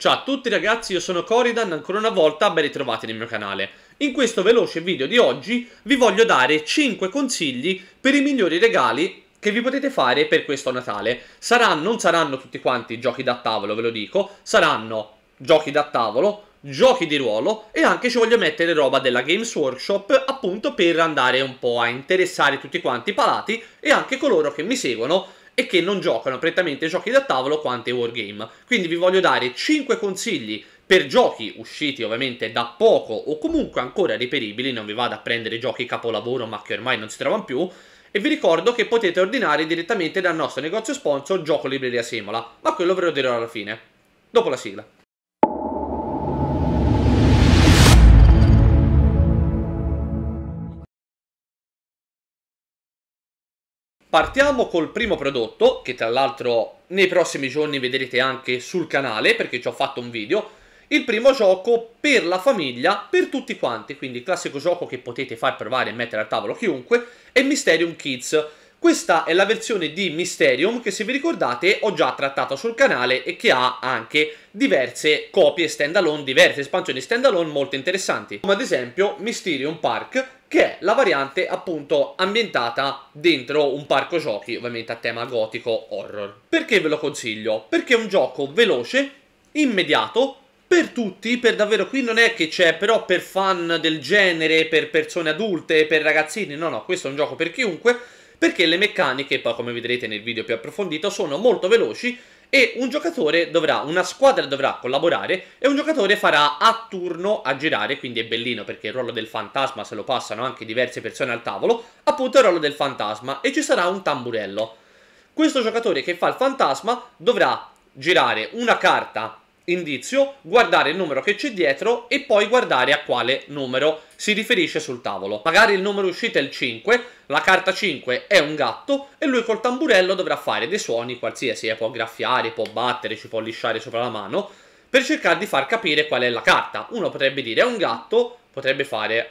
Ciao a tutti ragazzi, io sono Coridan, ancora una volta ben ritrovati nel mio canale. In questo veloce video di oggi vi voglio dare 5 consigli per i migliori regali che vi potete fare per questo Natale. Saranno, non saranno tutti quanti giochi da tavolo, ve lo dico, saranno giochi da tavolo, giochi di ruolo e anche ci voglio mettere roba della Games Workshop appunto per andare un po' a interessare tutti quanti i palati e anche coloro che mi seguono e che non giocano prettamente giochi da tavolo quanto wargame. Quindi vi voglio dare 5 consigli per giochi usciti ovviamente da poco o comunque ancora reperibili, non vi vado a prendere giochi capolavoro ma che ormai non si trovano più, e vi ricordo che potete ordinare direttamente dal nostro negozio sponsor Gioco Libreria Semola, ma quello ve lo dirò alla fine, dopo la sigla. Partiamo col primo prodotto, che tra l'altro nei prossimi giorni vedrete anche sul canale, perché ci ho fatto un video, il primo gioco per la famiglia, per tutti quanti, quindi il classico gioco che potete far provare e mettere al tavolo chiunque, è Mysterium Kids. Questa è la versione di Mysterium che se vi ricordate ho già trattato sul canale e che ha anche diverse copie standalone, diverse espansioni standalone molto interessanti, come ad esempio Mysterium Park che è la variante appunto ambientata dentro un parco giochi, ovviamente a tema gotico horror. Perché ve lo consiglio? Perché è un gioco veloce, immediato, per tutti, per davvero, qui non è che c'è però per fan del genere, per persone adulte, per ragazzini, no no, questo è un gioco per chiunque, perché le meccaniche, poi come vedrete nel video più approfondito, sono molto veloci e un giocatore dovrà, una squadra dovrà collaborare e un giocatore farà a turno a girare, quindi è bellino perché il ruolo del fantasma se lo passano anche diverse persone al tavolo, appunto il ruolo del fantasma e ci sarà un tamburello. Questo giocatore che fa il fantasma dovrà girare una carta indizio, guardare il numero che c'è dietro e poi guardare a quale numero si riferisce sul tavolo. Magari il numero uscito è il 5, la carta 5 è un gatto e lui col tamburello dovrà fare dei suoni qualsiasi, eh, può graffiare, può battere, ci può lisciare sopra la mano, per cercare di far capire qual è la carta. Uno potrebbe dire è un gatto, potrebbe fare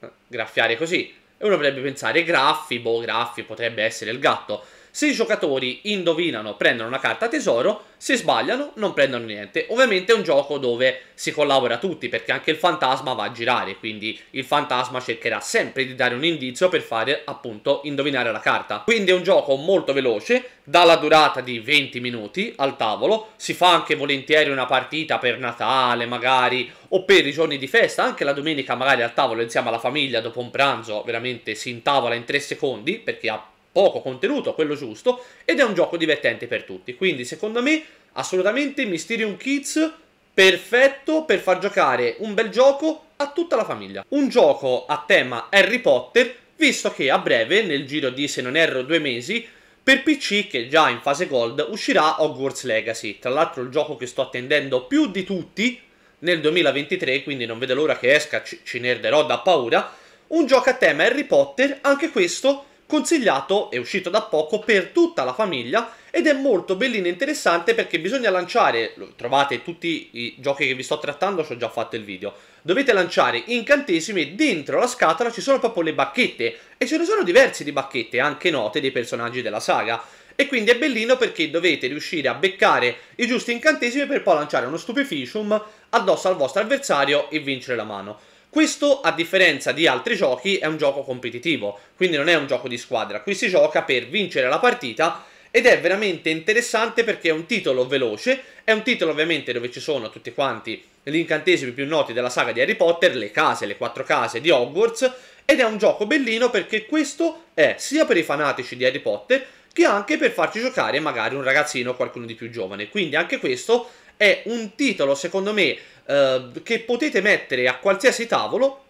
eh, graffiare così, e uno potrebbe pensare graffi, boh graffi, potrebbe essere il gatto. Se i giocatori indovinano, prendono una carta tesoro, se sbagliano non prendono niente. Ovviamente è un gioco dove si collabora tutti, perché anche il fantasma va a girare, quindi il fantasma cercherà sempre di dare un indizio per fare appunto indovinare la carta. Quindi è un gioco molto veloce, dalla durata di 20 minuti al tavolo, si fa anche volentieri una partita per Natale magari o per i giorni di festa, anche la domenica magari al tavolo insieme alla famiglia dopo un pranzo, veramente si intavola in 3 secondi perché ha poco contenuto, quello giusto, ed è un gioco divertente per tutti. Quindi, secondo me, assolutamente Mysterium Kids perfetto per far giocare un bel gioco a tutta la famiglia. Un gioco a tema Harry Potter, visto che a breve, nel giro di, se non erro, due mesi, per PC, che già in fase Gold, uscirà Hogwarts Legacy. Tra l'altro il gioco che sto attendendo più di tutti nel 2023, quindi non vedo l'ora che esca, ci, ci nerderò da paura. Un gioco a tema Harry Potter, anche questo consigliato, è uscito da poco, per tutta la famiglia ed è molto bellino e interessante perché bisogna lanciare, trovate tutti i giochi che vi sto trattando, ci ho già fatto il video, dovete lanciare incantesimi dentro la scatola ci sono proprio le bacchette e ce ne sono diversi di bacchette, anche note dei personaggi della saga. E quindi è bellino perché dovete riuscire a beccare i giusti incantesimi per poi lanciare uno stupefficium addosso al vostro avversario e vincere la mano. Questo, a differenza di altri giochi, è un gioco competitivo, quindi non è un gioco di squadra. Qui si gioca per vincere la partita ed è veramente interessante perché è un titolo veloce, è un titolo ovviamente dove ci sono tutti quanti gli incantesimi più noti della saga di Harry Potter, le case, le quattro case di Hogwarts, ed è un gioco bellino perché questo è sia per i fanatici di Harry Potter che anche per farci giocare magari un ragazzino o qualcuno di più giovane. Quindi anche questo è un titolo, secondo me, eh, che potete mettere a qualsiasi tavolo,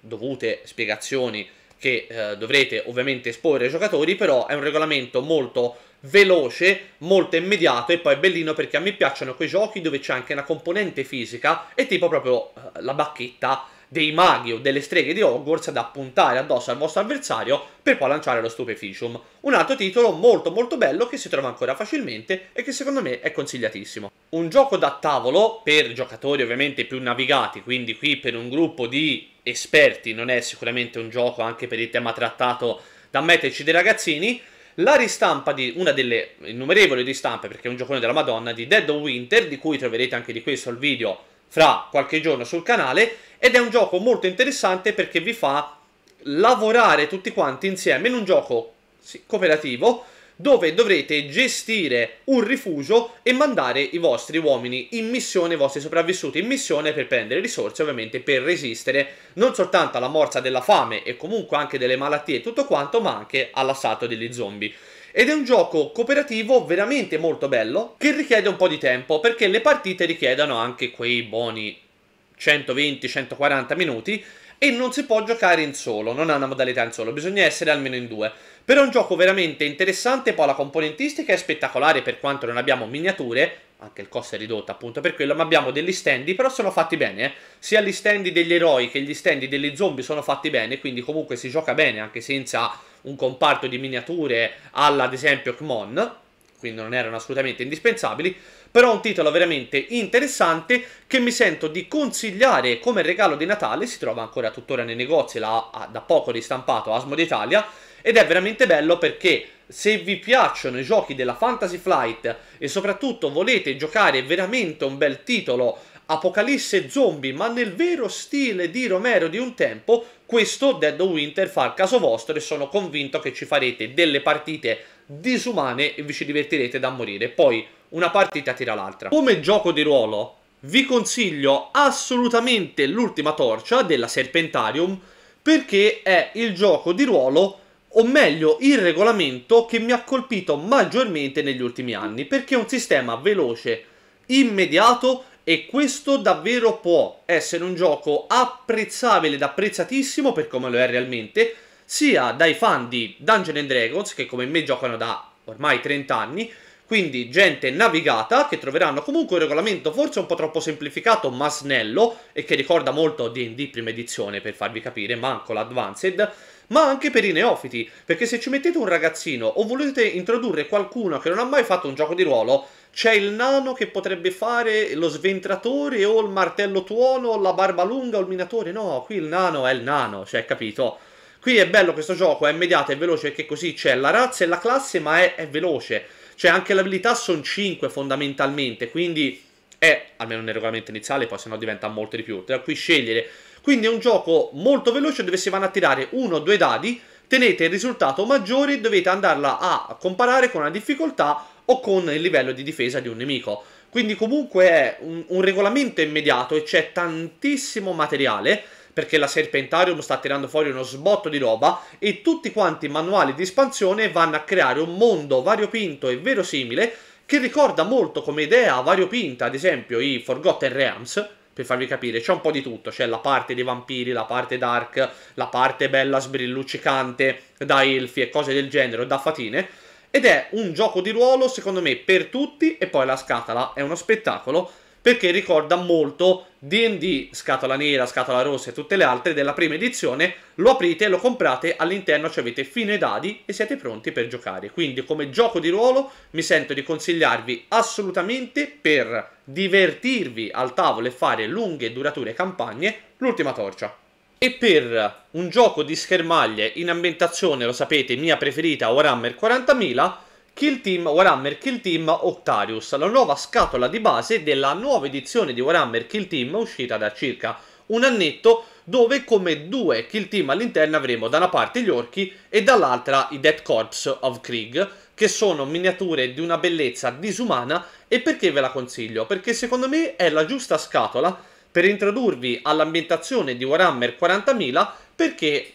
dovute spiegazioni che eh, dovrete ovviamente esporre ai giocatori, però è un regolamento molto veloce, molto immediato e poi bellino perché a me piacciono quei giochi dove c'è anche una componente fisica e tipo proprio eh, la bacchetta dei maghi o delle streghe di Hogwarts da puntare addosso al vostro avversario per poi lanciare lo Stupeficium. Un altro titolo molto molto bello che si trova ancora facilmente e che secondo me è consigliatissimo. Un gioco da tavolo per giocatori ovviamente più navigati, quindi qui per un gruppo di esperti, non è sicuramente un gioco anche per il tema trattato da metterci dei ragazzini, la ristampa di una delle innumerevoli ristampe, perché è un giocone della Madonna, di Dead of Winter, di cui troverete anche di questo il video fra qualche giorno sul canale ed è un gioco molto interessante perché vi fa lavorare tutti quanti insieme in un gioco cooperativo dove dovrete gestire un rifugio e mandare i vostri uomini in missione, i vostri sopravvissuti in missione per prendere risorse ovviamente per resistere non soltanto alla morsa della fame e comunque anche delle malattie e tutto quanto ma anche all'assalto degli zombie. Ed è un gioco cooperativo veramente molto bello che richiede un po' di tempo perché le partite richiedono anche quei buoni 120-140 minuti e non si può giocare in solo, non ha una modalità in solo, bisogna essere almeno in due. Però è un gioco veramente interessante, poi la componentistica è spettacolare per quanto non abbiamo miniature, anche il costo è ridotto appunto per quello, ma abbiamo degli standi, però sono fatti bene, eh. sia gli standi degli eroi che gli standi degli zombie sono fatti bene, quindi comunque si gioca bene anche senza un comparto di miniature alla ad esempio Kmon, quindi non erano assolutamente indispensabili, però un titolo veramente interessante che mi sento di consigliare come regalo di Natale, si trova ancora tuttora nei negozi, l'ha da poco ristampato Asmo d'Italia, ed è veramente bello perché se vi piacciono i giochi della Fantasy Flight e soprattutto volete giocare veramente un bel titolo apocalisse zombie, ma nel vero stile di Romero di un tempo, questo Dead Winter fa il caso vostro e sono convinto che ci farete delle partite disumane e vi ci divertirete da morire. Poi una partita tira l'altra. Come gioco di ruolo vi consiglio assolutamente l'ultima torcia della Serpentarium perché è il gioco di ruolo o meglio il regolamento che mi ha colpito maggiormente negli ultimi anni, perché è un sistema veloce, immediato e questo davvero può essere un gioco apprezzabile ed apprezzatissimo per come lo è realmente, sia dai fan di Dungeon Dragons, che come me giocano da ormai 30 anni, quindi gente navigata che troveranno comunque un regolamento forse un po' troppo semplificato ma snello e che ricorda molto D&D prima edizione per farvi capire, manco l'Advanced, ma anche per i neofiti, perché se ci mettete un ragazzino o volete introdurre qualcuno che non ha mai fatto un gioco di ruolo, c'è il nano che potrebbe fare lo sventratore o il martello tuono o la barba lunga o il minatore, no, qui il nano è il nano, cioè capito? Qui è bello questo gioco, è immediato, è veloce, perché così c'è la razza e la classe, ma è, è veloce. Cioè anche le abilità sono 5 fondamentalmente, quindi è, eh, almeno nel regolamento iniziale, poi se no diventa molto di più. Tra cui scegliere quindi è un gioco molto veloce dove si vanno a tirare uno o due dadi, tenete il risultato maggiore e dovete andarla a comparare con la difficoltà o con il livello di difesa di un nemico. Quindi comunque è un, un regolamento immediato e c'è tantissimo materiale perché la Serpentarium sta tirando fuori uno sbotto di roba e tutti quanti i manuali di espansione vanno a creare un mondo variopinto e verosimile che ricorda molto come idea variopinta, ad esempio, i Forgotten Realms, per farvi capire, c'è un po' di tutto, c'è la parte dei vampiri, la parte dark, la parte bella sbrilluccicante da elfi e cose del genere, da fatine, ed è un gioco di ruolo secondo me per tutti e poi la scatola è uno spettacolo perché ricorda molto D&D, scatola nera, scatola rossa e tutte le altre della prima edizione, lo aprite, lo comprate, all'interno ci avete fino ai dadi e siete pronti per giocare. Quindi come gioco di ruolo mi sento di consigliarvi assolutamente per divertirvi al tavolo e fare lunghe e durature campagne, l'ultima torcia. E per un gioco di schermaglie in ambientazione, lo sapete, mia preferita Warhammer 40.000, Kill Team, Warhammer Kill Team Octarius, la nuova scatola di base della nuova edizione di Warhammer Kill Team uscita da circa un annetto dove come due kill team all'interno avremo da una parte gli orchi e dall'altra i Dead Corps of Krieg che sono miniature di una bellezza disumana e perché ve la consiglio? Perché secondo me è la giusta scatola per introdurvi all'ambientazione di Warhammer 40.000 perché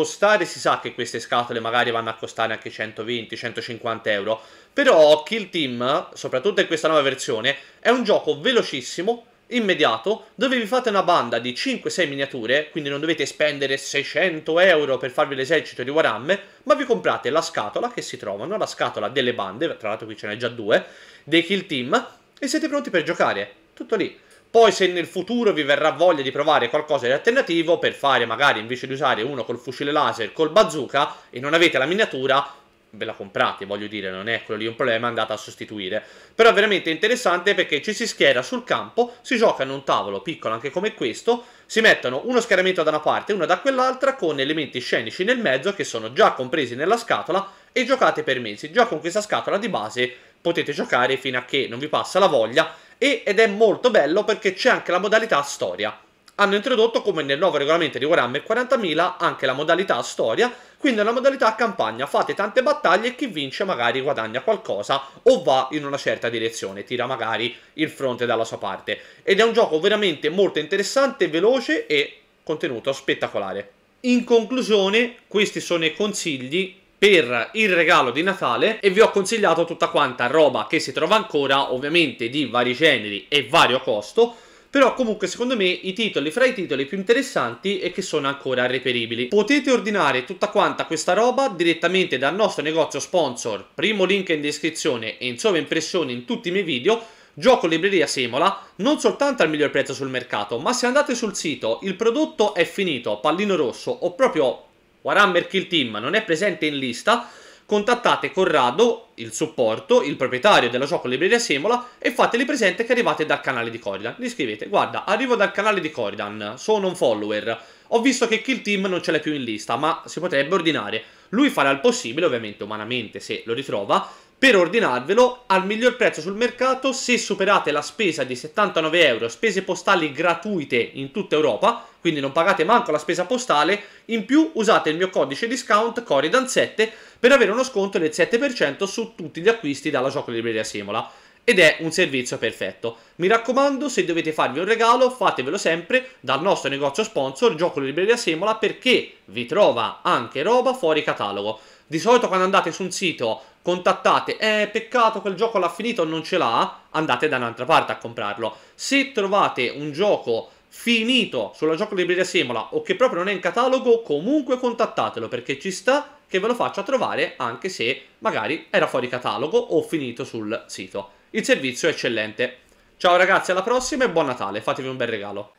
costare, si sa che queste scatole magari vanno a costare anche 120-150 euro, però Kill Team, soprattutto in questa nuova versione, è un gioco velocissimo, immediato, dove vi fate una banda di 5-6 miniature, quindi non dovete spendere 600 euro per farvi l'esercito di Warhammer, ma vi comprate la scatola che si trovano, la scatola delle bande, tra l'altro qui ce n'è già due, dei Kill Team, e siete pronti per giocare, tutto lì. Poi se nel futuro vi verrà voglia di provare qualcosa di alternativo per fare magari invece di usare uno col fucile laser col bazooka e non avete la miniatura, ve la comprate, voglio dire, non è quello lì un problema, andate a sostituire. Però è veramente interessante perché ci si schiera sul campo, si gioca in un tavolo piccolo anche come questo, si mettono uno schieramento da una parte e uno da quell'altra con elementi scenici nel mezzo che sono già compresi nella scatola e giocate per mesi. Già con questa scatola di base potete giocare fino a che non vi passa la voglia e, ed è molto bello perché c'è anche la modalità storia. Hanno introdotto, come nel nuovo regolamento di Warhammer 40.000, anche la modalità storia, quindi la modalità campagna, fate tante battaglie e chi vince magari guadagna qualcosa o va in una certa direzione, tira magari il fronte dalla sua parte. Ed è un gioco veramente molto interessante, veloce e contenuto spettacolare. In conclusione, questi sono i consigli per il regalo di Natale e vi ho consigliato tutta quanta roba che si trova ancora, ovviamente di vari generi e vario costo, però comunque secondo me i titoli fra i titoli più interessanti e che sono ancora reperibili. Potete ordinare tutta quanta questa roba direttamente dal nostro negozio sponsor, primo link in descrizione e insomma sovraimpressione in tutti i miei video, gioco libreria Semola, non soltanto al miglior prezzo sul mercato, ma se andate sul sito il prodotto è finito, pallino rosso o proprio Warhammer Kill Team non è presente in lista, contattate Corrado, il supporto, il proprietario della gioco libreria Semola e fateli presente che arrivate dal canale di Corridan. Gli scrivete, guarda, arrivo dal canale di Corridan, sono un follower, ho visto che Kill Team non ce l'è più in lista, ma si potrebbe ordinare. Lui farà il possibile, ovviamente umanamente, se lo ritrova, per ordinarvelo al miglior prezzo sul mercato se superate la spesa di 79 euro, spese postali gratuite in tutta Europa, quindi non pagate manco la spesa postale, in più usate il mio codice discount Coridan7 per avere uno sconto del 7% su tutti gli acquisti dalla gioco libreria Simola. Ed è un servizio perfetto. Mi raccomando, se dovete farvi un regalo, fatevelo sempre dal nostro negozio sponsor Gioco Libreria Semola perché vi trova anche roba fuori catalogo. Di solito quando andate su un sito, contattate, eh peccato quel gioco l'ha finito, o non ce l'ha, andate da un'altra parte a comprarlo. Se trovate un gioco finito sulla gioco libreria Semola o che proprio non è in catalogo, comunque contattatelo perché ci sta che ve lo faccia trovare anche se magari era fuori catalogo o finito sul sito. Il servizio è eccellente. Ciao ragazzi, alla prossima e buon Natale, fatevi un bel regalo.